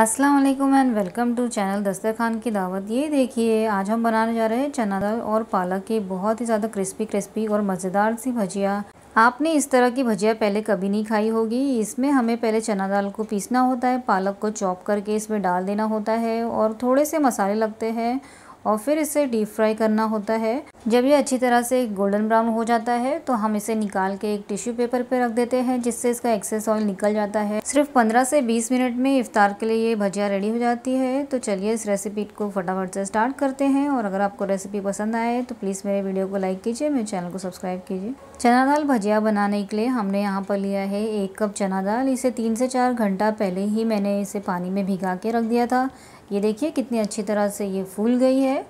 अस्सलाम वालेकुम and welcome to channel Dastarkhan की दावत ये देखिए आज हम बनाने जा रहे हैं चना दाल और पालक की बहुत ही ज़्यादा क्रिस्पी क्रिस्पी और मज़ेदार सी भजिया आपने इस तरह की भजिया पहले कभी नहीं खाई होगी इसमें हमें पहले चना दाल को पीसना होता है पालक को चॉप करके इसमें डाल देना होता है और थोड़े से मसाले लगते हैं और फिर इसे डीप फ्राई करना होता है जब ये अच्छी तरह से गोल्डन ब्राउन हो जाता है तो हम इसे निकाल के एक टिश्यू पेपर पे रख देते हैं जिससे इसका एक्सेस ऑयल निकल जाता है सिर्फ 15 से 20 मिनट में इफ्तार के लिए ये भजिया रेडी हो जाती है तो चलिए इस रेसिपी को फटाफट से स्टार्ट करते हैं और अगर आपको रेसिपी पसंद आए तो प्लीज़ मेरे वीडियो को लाइक कीजिए मेरे चैनल को सब्सक्राइब कीजिए चना दाल भजिया बनाने के लिए हमने यहाँ पर लिया है एक कप चना दाल इसे तीन से चार घंटा पहले ही मैंने इसे पानी में भिगा के रख दिया था ये देखिए कितनी अच्छी तरह से ये फूल गई है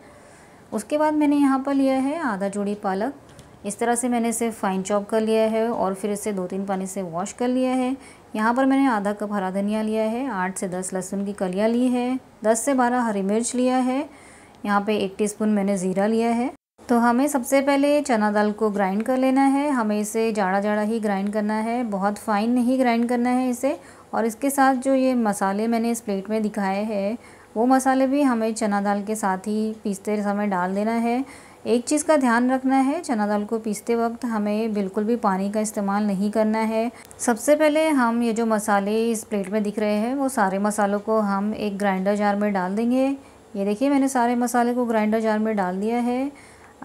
उसके बाद मैंने यहाँ पर लिया है आधा जोड़ी पालक इस तरह से मैंने इसे फाइन चॉप कर लिया है और फिर इसे दो तीन पानी से वॉश कर लिया है यहाँ पर मैंने आधा कप हरा धनिया लिया है आठ से दस लहसुन की कलियाँ ली है दस से बारह हरी मिर्च लिया है यहाँ पे एक टीस्पून मैंने ज़ीरा लिया है तो हमें सबसे पहले चना दाल को ग्राइंड कर लेना है हमें इसे जाड़ा जाड़ा ही ग्राइंड करना है बहुत फाइन नहीं ग्राइंड करना है इसे और इसके साथ जो ये मसाले मैंने इस प्लेट में दिखाए हैं वो मसाले भी हमें चना दाल के साथ ही पीसते समय डाल देना है एक चीज़ का ध्यान रखना है चना दाल को पीसते वक्त हमें बिल्कुल भी पानी का इस्तेमाल नहीं करना है सबसे पहले हम ये जो मसाले इस प्लेट में दिख रहे हैं वो सारे मसालों को हम एक ग्राइंडर जार में डाल देंगे ये देखिए मैंने सारे मसाले को ग्राइंडर जार में डाल दिया है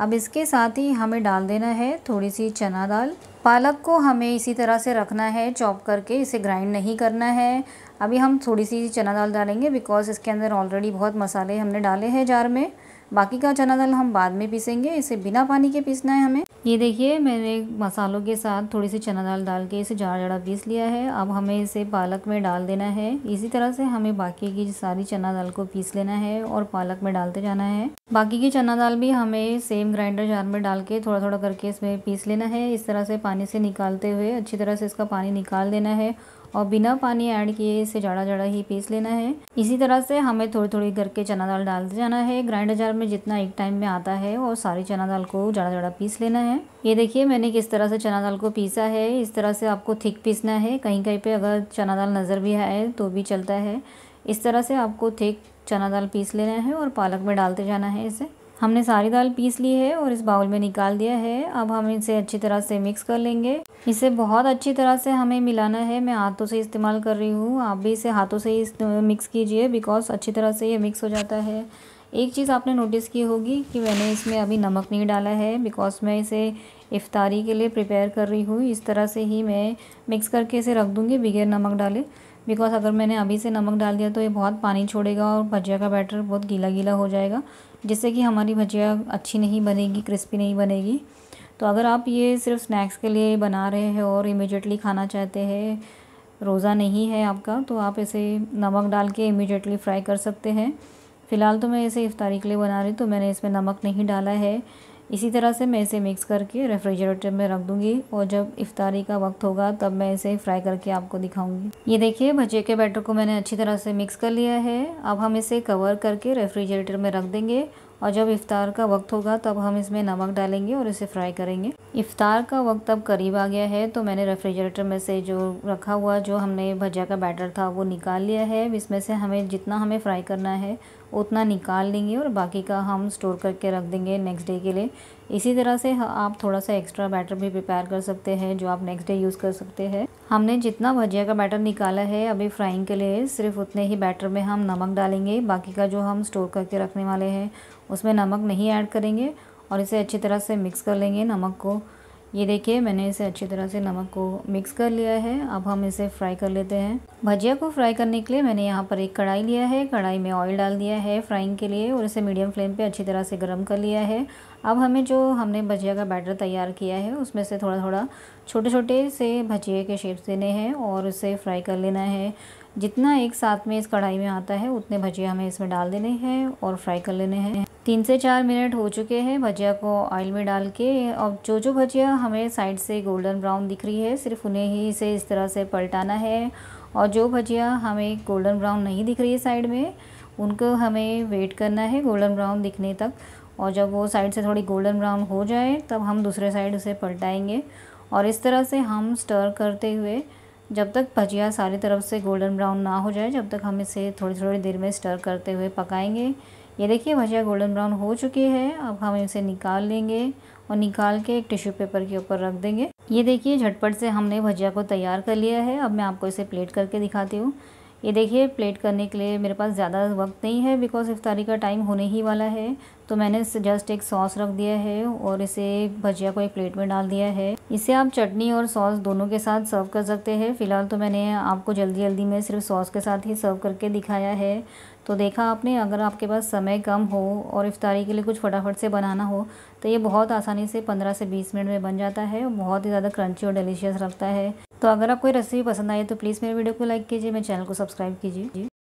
अब इसके साथ ही हमें डाल देना है थोड़ी सी चना दाल पालक को हमें इसी तरह से रखना है चॉप करके इसे ग्राइंड नहीं करना है अभी हम थोड़ी सी चना दाल डालेंगे बिकॉज़ इसके अंदर ऑलरेडी बहुत मसाले हमने डाले हैं जार में बाकी का चना दाल हम बाद में पीसेंगे इसे बिना पानी के पीसना है हमें ये देखिए मैंने मसालों के साथ थोड़ी सी चना दाल डाल के इसे जार जड़ा पीस लिया है अब हमें इसे पालक में डाल देना है इसी तरह से हमें बाकी की सारी चना दाल को पीस लेना है और पालक में डालते जाना है बाकी की चना दाल भी हमें सेम ग्राइंडर जार में डाल के थोड़ा थोड़ा करके इसमें पीस लेना है इस तरह से पानी से निकालते हुए अच्छी तरह से इसका पानी निकाल देना है और बिना पानी ऐड किए इसे जड़ा जड़ा ही पीस लेना है इसी तरह से हमें थोड़ी थोड़ी करके चना दाल डालते जाना है ग्राइंडर जार में जितना एक टाइम में आता है और सारी चना दाल को जड़ा जड़ा पीस लेना है हैं ये देखिए मैंने किस तरह से चना दाल को पीसा है इस तरह से आपको थिक पीसना है कहीं कहीं पे अगर चना दाल नज़र भी आए तो भी चलता है इस तरह से आपको थिक चना दाल पीस लेना है और पालक में डालते जाना है इसे हमने सारी दाल पीस ली है और इस बाउल में निकाल दिया है अब हम इसे अच्छी तरह से मिक्स कर लेंगे इसे बहुत अच्छी तरह से हमें मिलाना है मैं हाथों से इस्तेमाल कर रही हूँ आप भी इसे हाथों से ही मिक्स कीजिए बिकॉज अच्छी तरह से ये मिक्स हो जाता है एक चीज़ आपने नोटिस की होगी कि मैंने इसमें अभी नमक नहीं डाला है बिकॉज मैं इसे इफ्तारी के लिए प्रिपेयर कर रही हूँ इस तरह से ही मैं मिक्स करके इसे रख दूँगी बगैर नमक डाले बिकॉज अगर मैंने अभी से नमक डाल दिया तो ये बहुत पानी छोड़ेगा और भजिया का बैटर बहुत गीला गीला हो जाएगा जिससे कि हमारी भजिया अच्छी नहीं बनेगी क्रिस्पी नहीं बनेगी तो अगर आप ये सिर्फ स्नैक्स के लिए बना रहे हैं और इमिजिएटली खाना चाहते हैं रोज़ा नहीं है आपका तो आप इसे नमक डाल के इमिजिएटली फ्राई कर सकते हैं फ़िलहाल तो मैं इसे इफ्तारी के लिए बना रही तो मैंने इसमें नमक नहीं डाला है इसी तरह से मैं इसे मिक्स करके रेफ्रिजरेटर में रख दूँगी और जब इफ्तारी का वक्त होगा तब मैं इसे फ्राई करके आपको दिखाऊँगी ये देखिए भजे के बैटर को मैंने अच्छी तरह से मिक्स कर लिया है अब हम इसे कवर करके रेफ्रिजरेटर में रख देंगे और जब इफ़ार का वक्त होगा तब हम इसमें नमक डालेंगे और इसे फ्राई करेंगे इफ़ार का वक्त अब करीब आ गया है तो मैंने रेफ्रिजरेटर में से जो रखा हुआ जो हमने भजिया का बैटर था वो निकाल लिया है इसमें से हमें जितना हमें फ्राई करना है उतना निकाल लेंगे और बाकी का हम स्टोर करके रख देंगे नेक्स्ट डे के लिए इसी तरह से आप थोड़ा सा एक्स्ट्रा बैटर भी प्रिपेयर कर सकते हैं जो आप नेक्स्ट डे यूज़ कर सकते हैं हमने जितना भजिया का बैटर निकाला है अभी फ्राइंग के लिए सिर्फ उतने ही बैटर में हम नमक डालेंगे बाकी का जो हम स्टोर करके रखने वाले हैं उसमें नमक नहीं ऐड करेंगे और इसे अच्छी तरह से मिक्स कर लेंगे नमक को ये देखिए मैंने इसे अच्छी तरह से नमक को मिक्स कर लिया है अब हम इसे फ्राई कर लेते हैं भजिया को फ्राई करने के लिए मैंने यहाँ पर एक कढ़ाई लिया है कढ़ाई में ऑयल डाल दिया है फ्राइंग के लिए और इसे मीडियम फ्लेम पे अच्छी तरह से गर्म कर लिया है अब हमें जो हमने भजिया का बैटर तैयार किया है उसमें से थोड़ा थोड़ा छोटे छोटे से भजिए के शेप्स देने हैं और उसे फ्राई कर लेना है जितना एक साथ में इस कढ़ाई में आता है उतने भजिया हमें इसमें डाल देने हैं और फ्राई कर लेने हैं तीन से चार मिनट हो चुके हैं भजिया को ऑयल में डाल के और जो जो भजिया हमें साइड से गोल्डन ब्राउन दिख रही है सिर्फ उन्हें ही इसे इस तरह से पलटाना है और जो भजिया हमें गोल्डन ब्राउन नहीं दिख रही है साइड में उनको हमें वेट करना है गोल्डन ब्राउन दिखने तक और जब वो साइड से थोड़ी गोल्डन ब्राउन हो जाए तब हम दूसरे साइड उसे पलटाएँगे और इस तरह से हम स्टर करते हुए जब तक भजिया सारी तरफ से गोल्डन ब्राउन ना हो जाए जब तक हम इसे थोड़ी थोड़ी देर में स्टर करते हुए पकाएंगे ये देखिए भजिया गोल्डन ब्राउन हो चुकी है अब हम इसे निकाल लेंगे और निकाल के एक टिश्यू पेपर के ऊपर रख देंगे ये देखिए झटपट से हमने भजिया को तैयार कर लिया है अब मैं आपको इसे प्लेट करके दिखाती हूँ ये देखिए प्लेट करने के लिए मेरे पास ज़्यादा वक्त नहीं है बिकॉज़ इफ्तारी का टाइम होने ही वाला है तो मैंने जस्ट एक सॉस रख दिया है और इसे भजिया को एक प्लेट में डाल दिया है इसे आप चटनी और सॉस दोनों के साथ सर्व कर सकते हैं फ़िलहाल तो मैंने आपको जल्दी जल्दी में सिर्फ सॉस के साथ ही सर्व करके दिखाया है तो देखा आपने अगर आपके पास समय कम हो और इफ्तारी के लिए कुछ फटाफट से बनाना हो तो ये बहुत आसानी से पंद्रह से बीस मिनट में बन जाता है बहुत ही ज़्यादा क्रंची और डिलीशियस लगता है तो अगर आपको ये रेसिपी पसंद आई तो प्लीज़ मेरे वीडियो को लाइक कीजिए मेरे चैनल को सब्सक्राइब कीजिए